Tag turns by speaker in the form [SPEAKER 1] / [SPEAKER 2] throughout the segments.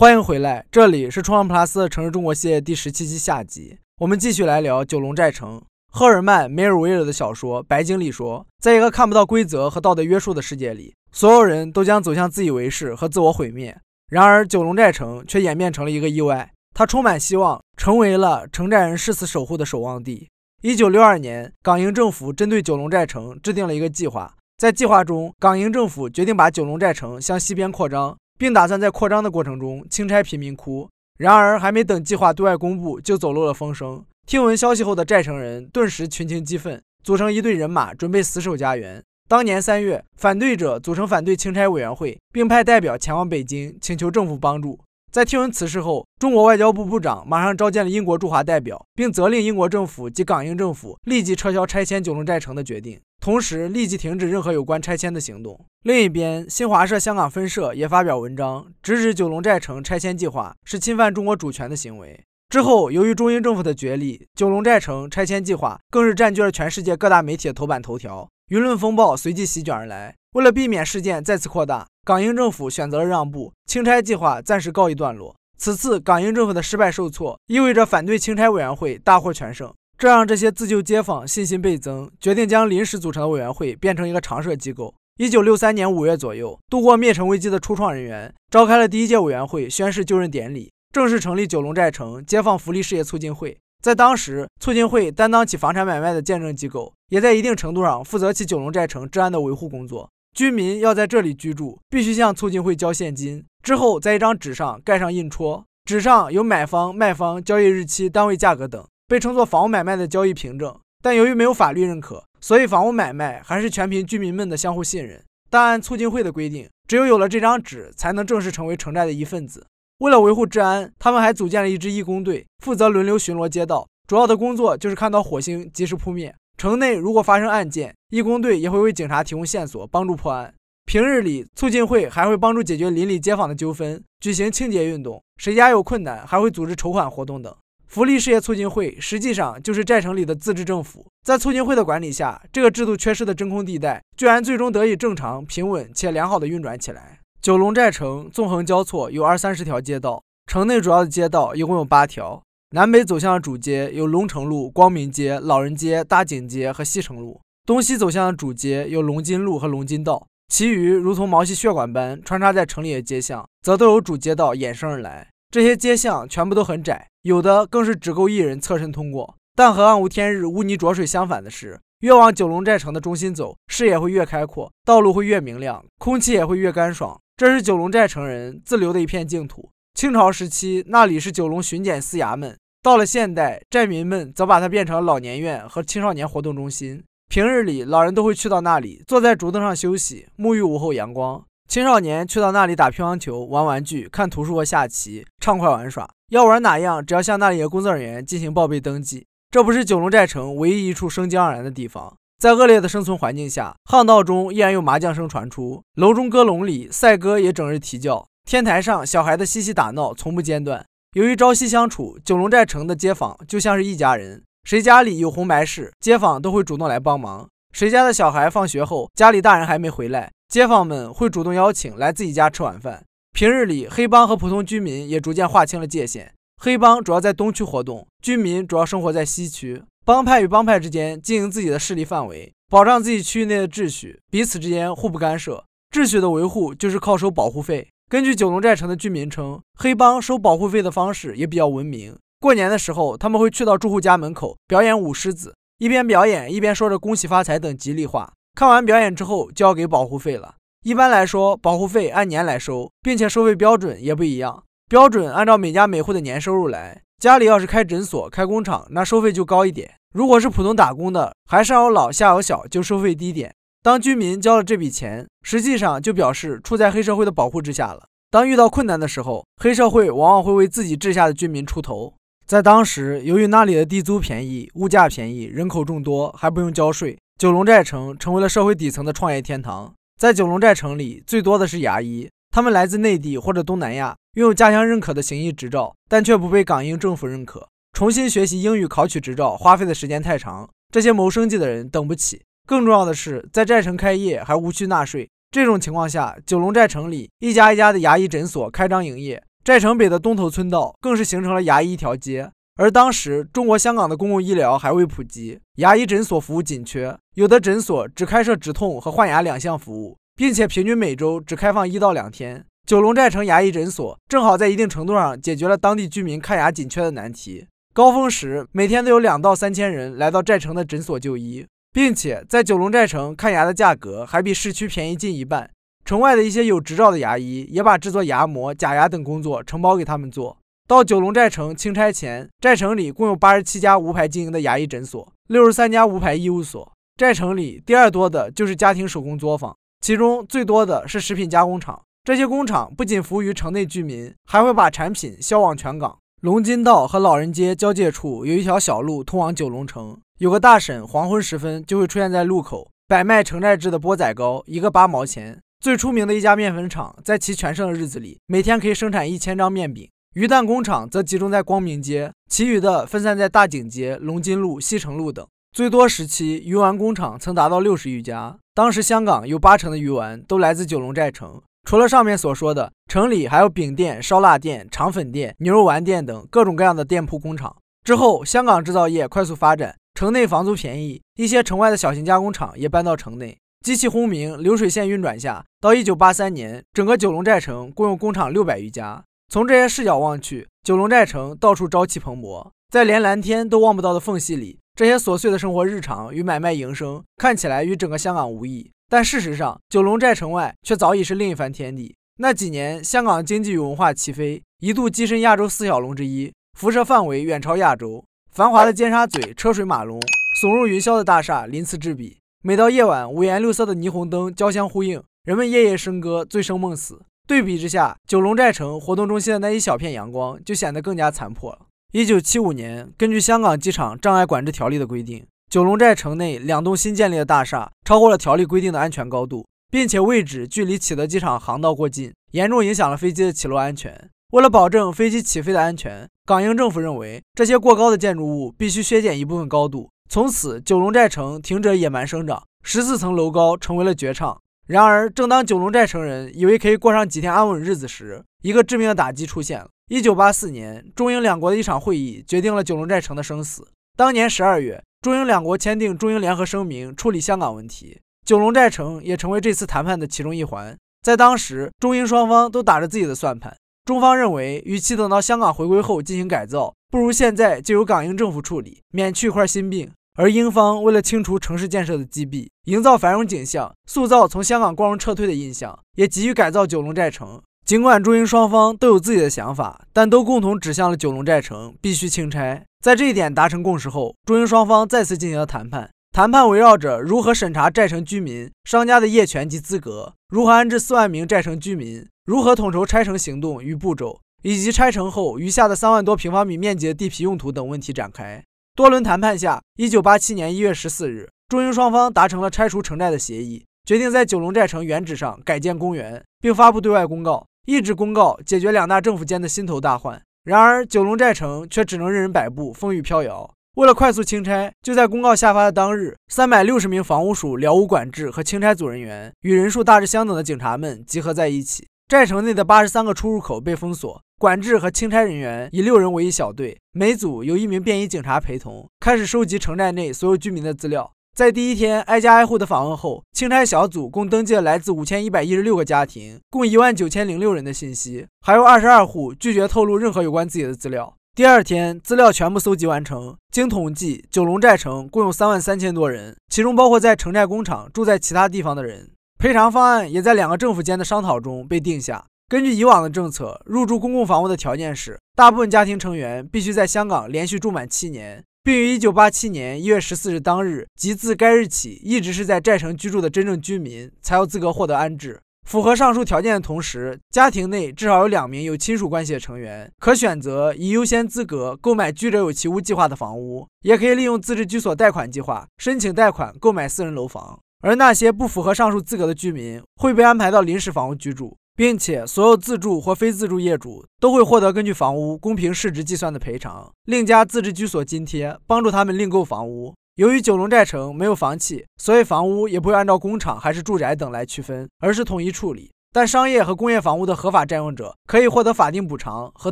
[SPEAKER 1] 欢迎回来，这里是《创浪 plus 城市中国系列》第十七期下集，我们继续来聊九龙寨城。赫尔曼·梅尔维尔的小说《白鲸》里说，在一个看不到规则和道德约束的世界里，所有人都将走向自以为是和自我毁灭。然而，九龙寨城却演变成了一个意外，它充满希望，成为了城寨人誓死守护的守望地。一九六二年，港英政府针对九龙寨城制定了一个计划，在计划中，港英政府决定把九龙寨城向西边扩张。并打算在扩张的过程中清拆贫民窟，然而还没等计划对外公布，就走漏了风声。听闻消息后的寨城人顿时群情激愤，组成一队人马，准备死守家园。当年三月，反对者组成反对清拆委员会，并派代表前往北京，请求政府帮助。在听闻此事后，中国外交部部长马上召见了英国驻华代表，并责令英国政府及港英政府立即撤销拆迁九龙寨城的决定，同时立即停止任何有关拆迁的行动。另一边，新华社香港分社也发表文章，直指九龙寨城拆迁计划是侵犯中国主权的行为。之后，由于中英政府的决力，九龙寨城拆迁计划更是占据了全世界各大媒体的头版头条，舆论风暴随即席卷而来。为了避免事件再次扩大，港英政府选择了让步，清拆计划暂时告一段落。此次港英政府的失败受挫，意味着反对清拆委员会大获全胜。这让这些自救街坊信心倍增，决定将临时组成的委员会变成一个常设机构。一九六三年五月左右，度过灭城危机的初创人员召开了第一届委员会宣誓就任典礼，正式成立九龙寨城街坊福利事业促进会。在当时，促进会担当起房产买卖的见证机构，也在一定程度上负责起九龙寨城治安的维护工作。居民要在这里居住，必须向促进会交现金，之后在一张纸上盖上印戳，纸上有买方、卖方、交易日期、单位价格等，被称作房屋买卖的交易凭证。但由于没有法律认可，所以房屋买卖还是全凭居民们的相互信任。但按促进会的规定，只有有了这张纸，才能正式成为城寨的一份子。为了维护治安，他们还组建了一支义工队，负责轮流巡逻街道，主要的工作就是看到火星及时扑灭。城内如果发生案件，义工队也会为警察提供线索，帮助破案。平日里，促进会还会帮助解决邻里街坊的纠纷，举行清洁运动，谁家有困难，还会组织筹款活动等。福利事业促进会实际上就是寨城里的自治政府，在促进会的管理下，这个制度缺失的真空地带居然最终得以正常、平稳且良好的运转起来。九龙寨城纵横交错，有二三十条街道，城内主要的街道一共有八条。南北走向的主街有龙城路、光明街、老人街、大井街和西城路；东西走向的主街有龙津路和龙津道。其余如同毛细血管般穿插在城里的街巷，则都有主街道衍生而来。这些街巷全部都很窄，有的更是只够一人侧身通过。但和暗无天日、污泥浊水相反的是，越往九龙寨城的中心走，视野会越开阔，道路会越明亮，空气也会越干爽。这是九龙寨城人自留的一片净土。清朝时期，那里是九龙巡检司衙门。到了现代，寨民们则把它变成老年院和青少年活动中心。平日里，老人都会去到那里，坐在竹凳上休息，沐浴午后阳光；青少年去到那里打乒乓球、玩玩具、看图书和下棋，畅快玩耍。要玩哪样，只要向那里的工作人员进行报备登记。这不是九龙寨城唯一一处生机盎然的地方。在恶劣的生存环境下，巷道中依然有麻将声传出，楼中阁楼里赛哥也整日啼叫，天台上小孩的嬉戏打闹，从不间断。由于朝夕相处，九龙寨城的街坊就像是一家人。谁家里有红白事，街坊都会主动来帮忙。谁家的小孩放学后，家里大人还没回来，街坊们会主动邀请来自己家吃晚饭。平日里，黑帮和普通居民也逐渐划清了界限。黑帮主要在东区活动，居民主要生活在西区。帮派与帮派之间经营自己的势力范围，保障自己区域内的秩序，彼此之间互不干涉。秩序的维护就是靠收保护费。根据九龙寨城的居民称，黑帮收保护费的方式也比较文明。过年的时候，他们会去到住户家门口表演舞狮子，一边表演一边说着“恭喜发财”等吉利话。看完表演之后，就要给保护费了。一般来说，保护费按年来收，并且收费标准也不一样。标准按照每家每户的年收入来，家里要是开诊所、开工厂，那收费就高一点；如果是普通打工的，还上有老下有小，就收费低点。当居民交了这笔钱，实际上就表示处在黑社会的保护之下了。当遇到困难的时候，黑社会往往会为自己治下的居民出头。在当时，由于那里的地租便宜、物价便宜、人口众多，还不用交税，九龙寨城成为了社会底层的创业天堂。在九龙寨城里，最多的是牙医，他们来自内地或者东南亚，拥有家乡认可的行医执照，但却不被港英政府认可。重新学习英语考取执照花费的时间太长，这些谋生计的人等不起。更重要的是，在寨城开业还无需纳税。这种情况下，九龙寨城里一家一家的牙医诊所开张营业，寨城北的东头村道更是形成了牙医一条街。而当时中国香港的公共医疗还未普及，牙医诊所服务紧缺，有的诊所只开设止痛和换牙两项服务，并且平均每周只开放一到两天。九龙寨城牙医诊所正好在一定程度上解决了当地居民看牙紧缺的难题。高峰时，每天都有两到三千人来到寨城的诊所就医。并且在九龙寨城看牙的价格还比市区便宜近一半。城外的一些有执照的牙医也把制作牙模、假牙等工作承包给他们做。到九龙寨城清拆前，寨城里共有八十七家无牌经营的牙医诊所，六十三家无牌医务所。寨城里第二多的就是家庭手工作坊，其中最多的是食品加工厂。这些工厂不仅服务于城内居民，还会把产品销往全港。龙津道和老人街交界处有一条小路通往九龙城。有个大婶，黄昏时分就会出现在路口，摆卖城寨制的钵仔糕，一个八毛钱。最出名的一家面粉厂，在其全盛的日子里，每天可以生产一千张面饼。鱼蛋工厂则集中在光明街，其余的分散在大井街、龙津路、西城路等。最多时期，鱼丸工厂曾达到六十余家。当时，香港有八成的鱼丸都来自九龙寨城。除了上面所说的，城里还有饼店、烧腊店、肠粉店、牛肉丸店等各种各样的店铺工厂。之后，香港制造业快速发展。城内房租便宜，一些城外的小型加工厂也搬到城内。机器轰鸣，流水线运转下，到一九八三年，整个九龙寨城共有工厂六百余家。从这些视角望去，九龙寨城到处朝气蓬勃。在连蓝天都望不到的缝隙里，这些琐碎的生活日常与买卖营生，看起来与整个香港无异。但事实上，九龙寨城外却早已是另一番天地。那几年，香港经济与文化齐飞，一度跻身亚洲四小龙之一，辐射范围远超亚洲。繁华的尖沙咀车水马龙，耸入云霄的大厦鳞次栉比。每到夜晚，五颜六色的霓虹灯交相呼应，人们夜夜笙歌，醉生梦死。对比之下，九龙寨城活动中心的那一小片阳光就显得更加残破了。一九七五年，根据香港机场障碍管制条例的规定，九龙寨城内两栋新建立的大厦超过了条例规定的安全高度，并且位置距离启德机场航道过近，严重影响了飞机的起落安全。为了保证飞机起飞的安全，港英政府认为这些过高的建筑物必须削减一部分高度。从此，九龙寨城停止野蛮生长，十四层楼高成为了绝唱。然而，正当九龙寨城人以为可以过上几天安稳日子时，一个致命的打击出现了。一九八四年，中英两国的一场会议决定了九龙寨城的生死。当年十二月，中英两国签订中英联合声明处理香港问题，九龙寨城也成为这次谈判的其中一环。在当时，中英双方都打着自己的算盘。中方认为，与其等到香港回归后进行改造，不如现在就由港英政府处理，免去一块心病。而英方为了清除城市建设的积弊，营造繁荣景象，塑造从香港光荣撤退的印象，也急于改造九龙寨城。尽管中英双方都有自己的想法，但都共同指向了九龙寨城必须清拆。在这一点达成共识后，中英双方再次进行了谈判。谈判围绕着如何审查寨城居民、商家的业权及资格，如何安置四万名寨城居民。如何统筹拆城行动与步骤，以及拆城后余下的三万多平方米面积的地皮用途等问题展开多轮谈判下，一九八七年一月十四日，中英双方达成了拆除城寨的协议，决定在九龙寨城原址上改建公园，并发布对外公告，一纸公告解决两大政府间的心头大患。然而，九龙寨城却只能任人摆布，风雨飘摇。为了快速清拆，就在公告下发的当日，三百六十名房屋署寮屋管制和清拆组人员与人数大致相等的警察们集合在一起。寨城内的八十三个出入口被封锁，管制和清差人员以六人为一小队，每组由一名便衣警察陪同，开始收集城寨内所有居民的资料。在第一天挨家挨户的访问后，清差小组共登记了来自五千一百一十六个家庭，共一万九千零六人的信息，还有二十二户拒绝透露任何有关自己的资料。第二天，资料全部搜集完成，经统计，九龙寨城共有三万三千多人，其中包括在城寨工厂、住在其他地方的人。赔偿方案也在两个政府间的商讨中被定下。根据以往的政策，入住公共房屋的条件是，大部分家庭成员必须在香港连续住满七年，并于1987年1月14日当日即自该日起一直是在寨城居住的真正居民才有资格获得安置。符合上述条件的同时，家庭内至少有两名有亲属关系的成员可选择以优先资格购买居者有其屋计划的房屋，也可以利用自治居所贷款计划申请贷款购买私人楼房。而那些不符合上述资格的居民会被安排到临时房屋居住，并且所有自住或非自住业主都会获得根据房屋公平市值计算的赔偿，另加自治居所津贴，帮助他们另购房屋。由于九龙寨城没有房企，所以房屋也不会按照工厂还是住宅等来区分，而是统一处理。但商业和工业房屋的合法占用者可以获得法定补偿和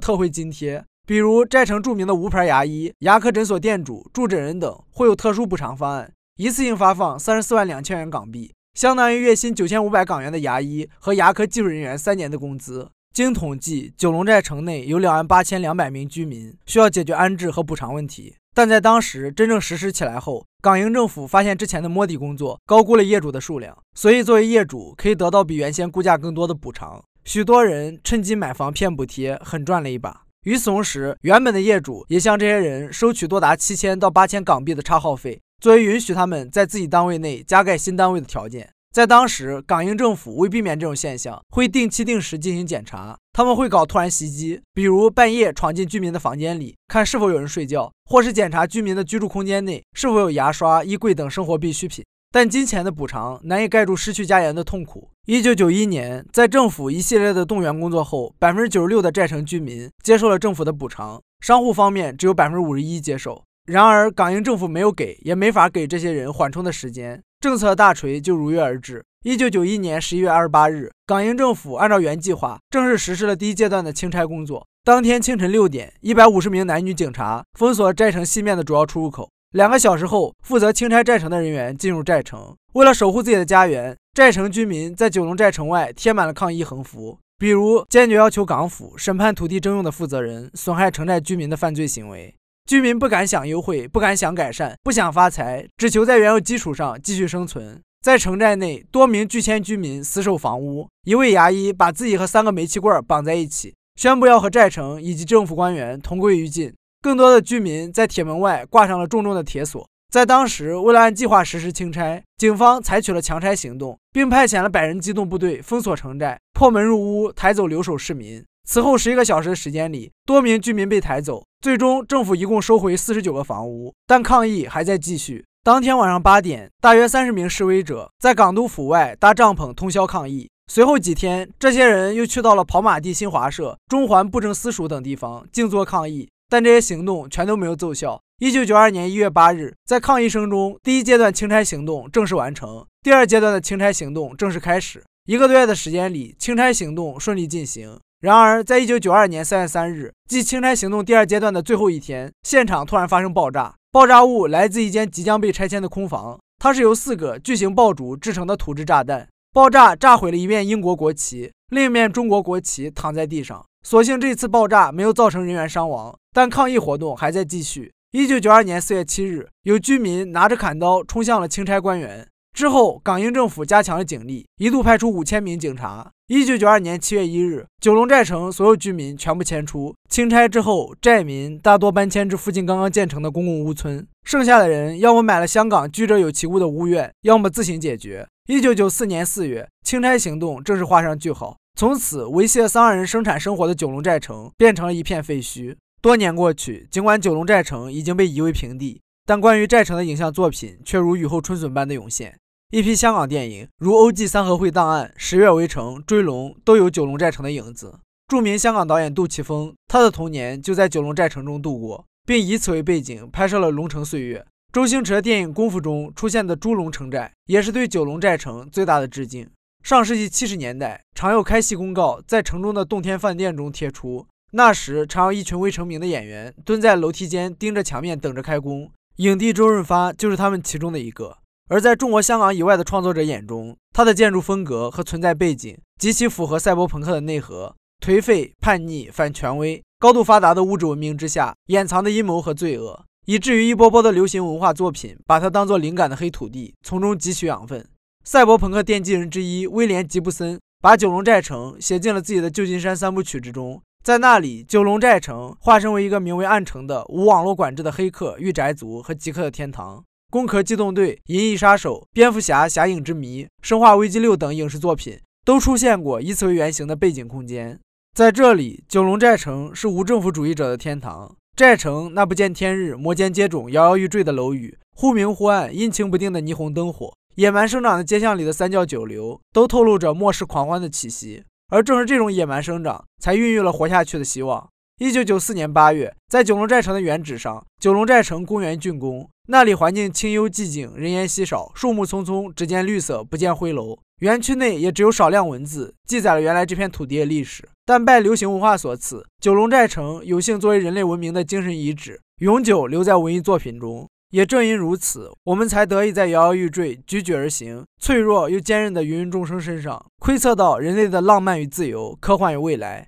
[SPEAKER 1] 特惠津贴，比如寨城著名的无牌牙医、牙科诊所店主、住诊人等会有特殊补偿方案。一次性发放三十四万两千元港币，相当于月薪九千五百港元的牙医和牙科技术人员三年的工资。经统计，九龙寨城内有两万八千两百名居民需要解决安置和补偿问题。但在当时真正实施起来后，港英政府发现之前的摸底工作高估了业主的数量，所以作为业主可以得到比原先估价更多的补偿。许多人趁机买房骗补贴，狠赚了一把。与此同时，原本的业主也向这些人收取多达七千到八千港币的差号费。作为允许他们在自己单位内加盖新单位的条件，在当时，港英政府为避免这种现象，会定期定时进行检查。他们会搞突然袭击，比如半夜闯进居民的房间里，看是否有人睡觉，或是检查居民的居住空间内是否有牙刷、衣柜等生活必需品。但金钱的补偿难以盖住失去家园的痛苦。一九九一年，在政府一系列的动员工作后，百分之九十六的寨城居民接受了政府的补偿，商户方面只有百分之五十一接受。然而，港英政府没有给，也没法给这些人缓冲的时间，政策大锤就如约而至。一九九一年十一月二十八日，港英政府按照原计划，正式实施了第一阶段的清拆工作。当天清晨六点，一百五十名男女警察封锁了寨城西面的主要出入口。两个小时后，负责清拆寨城的人员进入寨城。为了守护自己的家园，寨城居民在九龙寨城外贴满了抗议横幅，比如坚决要求港府审判土地征用的负责人，损害城寨居民的犯罪行为。居民不敢想优惠，不敢想改善，不想发财，只求在原有基础上继续生存。在城寨内，多名拒签居民死守房屋。一位牙医把自己和三个煤气罐绑在一起，宣布要和寨城以及政府官员同归于尽。更多的居民在铁门外挂上了重重的铁锁。在当时，为了按计划实施清拆，警方采取了强拆行动，并派遣了百人机动部队封锁城寨，破门入屋，抬走留守市民。此后十一个小时的时间里，多名居民被抬走。最终，政府一共收回四十九个房屋，但抗议还在继续。当天晚上八点，大约三十名示威者在港督府外搭帐篷通宵抗议。随后几天，这些人又去到了跑马地新华社、中环布政司署等地方静坐抗议，但这些行动全都没有奏效。一九九二年一月八日，在抗议声中，第一阶段清拆行动正式完成，第二阶段的清拆行动正式开始。一个多月的时间里，清拆行动顺利进行。然而，在一九九二年三月三日，即清拆行动第二阶段的最后一天，现场突然发生爆炸。爆炸物来自一间即将被拆迁的空房，它是由四个巨型爆竹制成的土制炸弹。爆炸炸毁了一面英国国旗，另一面中国国旗躺在地上。所幸这次爆炸没有造成人员伤亡，但抗议活动还在继续。一九九二年四月七日，有居民拿着砍刀冲向了清拆官员。之后，港英政府加强了警力，一度派出五千名警察。一九九二年七月一日，九龙寨城所有居民全部迁出。清拆之后，寨民大多搬迁至附近刚刚建成的公共屋村，剩下的人要么买了香港居者有其屋的屋苑，要么自行解决。一九九四年四月，清拆行动正式画上句号。从此，维系了商人生产生活的九龙寨城变成了一片废墟。多年过去，尽管九龙寨城已经被夷为平地，但关于寨城的影像作品却如雨后春笋般的涌现。一批香港电影，如《欧记三合会档案》《十月围城》《追龙》，都有九龙寨城的影子。著名香港导演杜琪峰，他的童年就在九龙寨城中度过，并以此为背景拍摄了《龙城岁月》。周星驰的电影《功夫》中出现的猪龙城寨，也是对九龙寨城最大的致敬。上世纪七十年代，常有开戏公告在城中的洞天饭店中贴出，那时常有一群未成名的演员蹲在楼梯间，盯着墙面等着开工。影帝周润发就是他们其中的一个。而在中国香港以外的创作者眼中，它的建筑风格和存在背景极其符合赛博朋克的内核：颓废、叛逆、反权威。高度发达的物质文明之下，掩藏的阴谋和罪恶，以至于一波波的流行文化作品把它当做灵感的黑土地，从中汲取养分。赛博朋克奠基人之一威廉·吉布森把九龙寨城写进了自己的《旧金山三部曲》之中，在那里，九龙寨城化身为一个名为“暗城”的无网络管制的黑客、御宅族和极客的天堂。《攻壳机动队》《银翼杀手》《蝙蝠侠：侠影之谜》《生化危机6》等影视作品都出现过以此为原型的背景空间。在这里，九龙寨城是无政府主义者的天堂。寨城那不见天日、摩肩接踵、摇摇欲坠的楼宇，忽明忽暗、阴晴不定的霓虹灯火，野蛮生长的街巷里的三教九流，都透露着末世狂欢的气息。而正是这种野蛮生长，才孕育了活下去的希望。一九九四年八月，在九龙寨城的原址上，九龙寨城公园竣工。那里环境清幽寂静，人烟稀少，树木葱葱，只见绿色，不见灰楼。园区内也只有少量文字记载了原来这片土地的历史。但拜流行文化所赐，九龙寨城有幸作为人类文明的精神遗址，永久留在文艺作品中。也正因如此，我们才得以在摇摇欲坠、举举而行、脆弱又坚韧的芸芸众生身上，窥测到人类的浪漫与自由、科幻与未来。